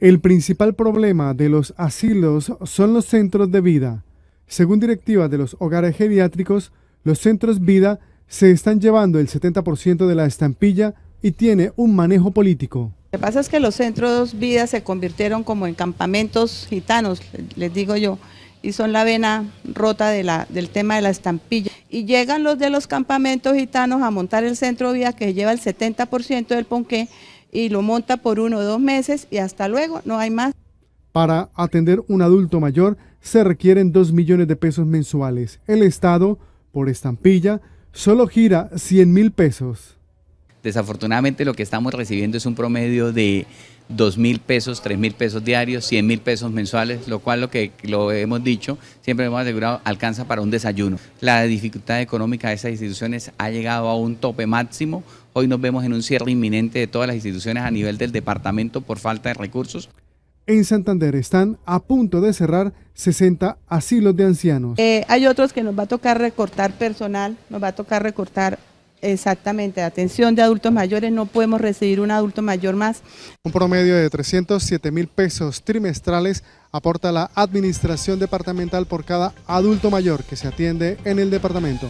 El principal problema de los asilos son los centros de vida. Según directivas de los hogares geriátricos, los centros vida se están llevando el 70% de la estampilla y tiene un manejo político. Lo que pasa es que los centros vida se convirtieron como en campamentos gitanos, les digo yo, y son la vena rota del tema de la estampilla. Y llegan los de los campamentos gitanos a montar el centro vida que lleva el 70% del ponqué y lo monta por uno o dos meses y hasta luego, no hay más. Para atender un adulto mayor se requieren dos millones de pesos mensuales. El Estado, por estampilla, solo gira 100 mil pesos. Desafortunadamente lo que estamos recibiendo es un promedio de 2 mil pesos, 3 mil pesos diarios, 100 mil pesos mensuales, lo cual lo que lo hemos dicho, siempre hemos asegurado, alcanza para un desayuno. La dificultad económica de esas instituciones ha llegado a un tope máximo. Hoy nos vemos en un cierre inminente de todas las instituciones a nivel del departamento por falta de recursos. En Santander están a punto de cerrar 60 asilos de ancianos. Eh, hay otros que nos va a tocar recortar personal, nos va a tocar recortar Exactamente, atención de adultos mayores, no podemos recibir un adulto mayor más. Un promedio de 307 mil pesos trimestrales aporta la Administración Departamental por cada adulto mayor que se atiende en el departamento.